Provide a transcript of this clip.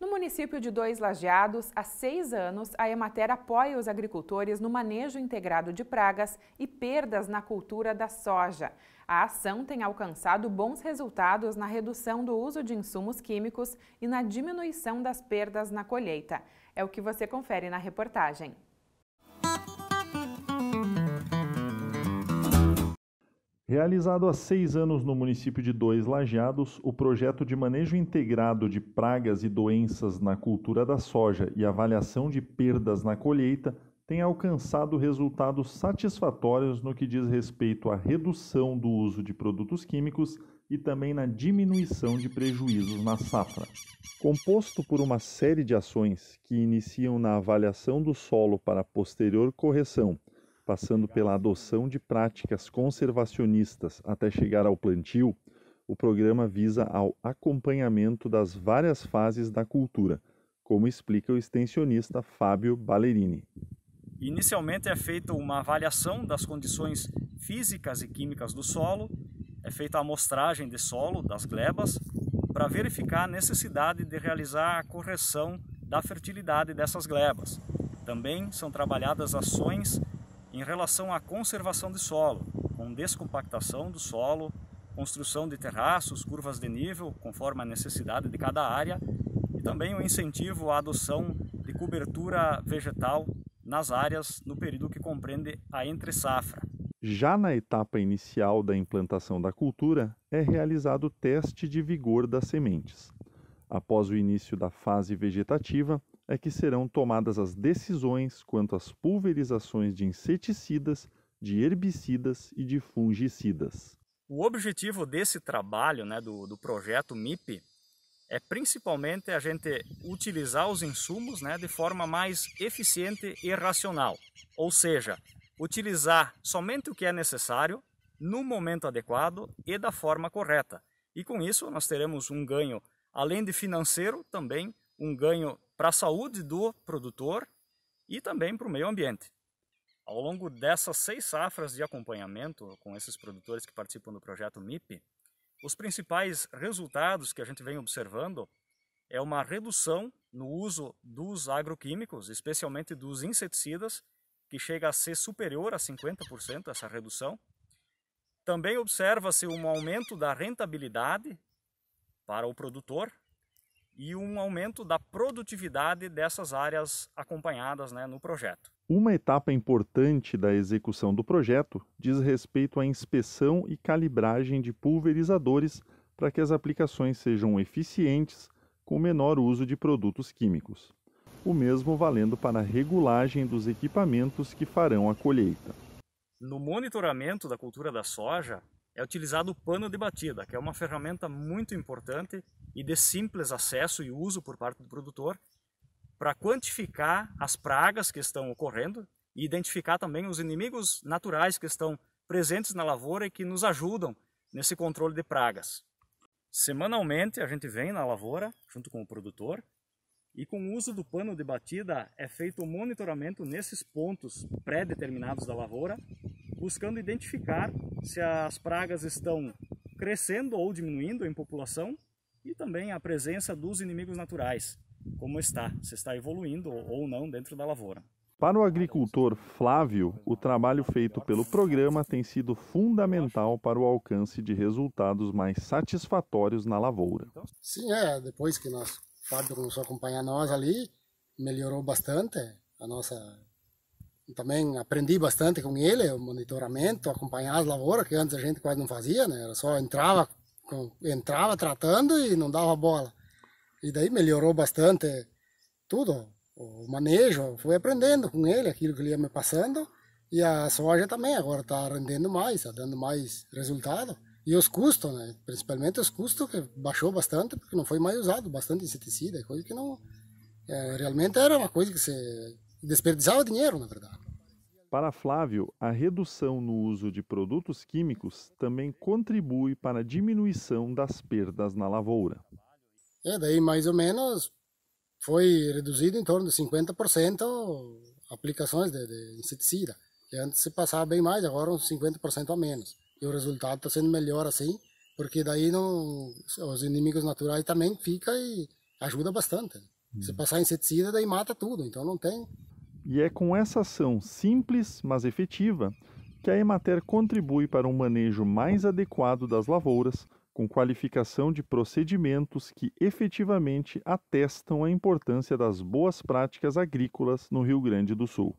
No município de Dois Lajeados, há seis anos, a Emater apoia os agricultores no manejo integrado de pragas e perdas na cultura da soja. A ação tem alcançado bons resultados na redução do uso de insumos químicos e na diminuição das perdas na colheita. É o que você confere na reportagem. Realizado há seis anos no município de Dois Lajeados, o projeto de manejo integrado de pragas e doenças na cultura da soja e avaliação de perdas na colheita tem alcançado resultados satisfatórios no que diz respeito à redução do uso de produtos químicos e também na diminuição de prejuízos na safra. Composto por uma série de ações que iniciam na avaliação do solo para posterior correção passando pela adoção de práticas conservacionistas até chegar ao plantio, o programa visa ao acompanhamento das várias fases da cultura, como explica o extensionista Fábio Ballerini. Inicialmente é feita uma avaliação das condições físicas e químicas do solo, é feita a amostragem de solo das glebas para verificar a necessidade de realizar a correção da fertilidade dessas glebas. Também são trabalhadas ações em relação à conservação de solo, com descompactação do solo, construção de terraços, curvas de nível, conforme a necessidade de cada área, e também o incentivo à adoção de cobertura vegetal nas áreas no período que compreende a entre-safra. Já na etapa inicial da implantação da cultura, é realizado o teste de vigor das sementes. Após o início da fase vegetativa, é que serão tomadas as decisões quanto às pulverizações de inseticidas, de herbicidas e de fungicidas. O objetivo desse trabalho, né, do, do projeto MIP, é principalmente a gente utilizar os insumos né, de forma mais eficiente e racional, ou seja, utilizar somente o que é necessário, no momento adequado e da forma correta. E com isso nós teremos um ganho, além de financeiro, também um ganho para a saúde do produtor e também para o meio ambiente. Ao longo dessas seis safras de acompanhamento com esses produtores que participam do projeto MIP, os principais resultados que a gente vem observando é uma redução no uso dos agroquímicos, especialmente dos inseticidas, que chega a ser superior a 50% essa redução. Também observa-se um aumento da rentabilidade para o produtor, e um aumento da produtividade dessas áreas acompanhadas né, no projeto. Uma etapa importante da execução do projeto diz respeito à inspeção e calibragem de pulverizadores para que as aplicações sejam eficientes com menor uso de produtos químicos. O mesmo valendo para a regulagem dos equipamentos que farão a colheita. No monitoramento da cultura da soja, é utilizado o pano de batida, que é uma ferramenta muito importante e de simples acesso e uso por parte do produtor para quantificar as pragas que estão ocorrendo e identificar também os inimigos naturais que estão presentes na lavoura e que nos ajudam nesse controle de pragas. Semanalmente a gente vem na lavoura junto com o produtor e com o uso do pano de batida é feito o um monitoramento nesses pontos pré-determinados da lavoura, buscando identificar se as pragas estão crescendo ou diminuindo em população também a presença dos inimigos naturais, como está, se está evoluindo ou não dentro da lavoura. Para o agricultor Flávio, o trabalho feito pelo programa tem sido fundamental para o alcance de resultados mais satisfatórios na lavoura. Sim, é, depois que o Fábio começou a acompanhar nós ali, melhorou bastante a nossa também aprendi bastante com ele o monitoramento acompanhar as lavouras que antes a gente quase não fazia né era só entrava entrava tratando e não dava bola. E daí melhorou bastante tudo, o manejo, fui aprendendo com ele aquilo que ele ia me passando. E a soja também agora está rendendo mais, está dando mais resultado. E os custos, né? principalmente os custos, que baixou bastante, porque não foi mais usado, bastante inseticida, coisa que não... É, realmente era uma coisa que se desperdiçava dinheiro, na verdade. Para Flávio, a redução no uso de produtos químicos também contribui para a diminuição das perdas na lavoura. É, daí mais ou menos foi reduzido em torno de 50% aplicações de, de inseticida. Que antes se passava bem mais, agora uns 50% a menos. E o resultado está sendo melhor assim, porque daí não, os inimigos naturais também ficam e ajuda bastante. Né? Se hum. passar inseticida, daí mata tudo, então não tem e é com essa ação simples, mas efetiva, que a Emater contribui para um manejo mais adequado das lavouras, com qualificação de procedimentos que efetivamente atestam a importância das boas práticas agrícolas no Rio Grande do Sul.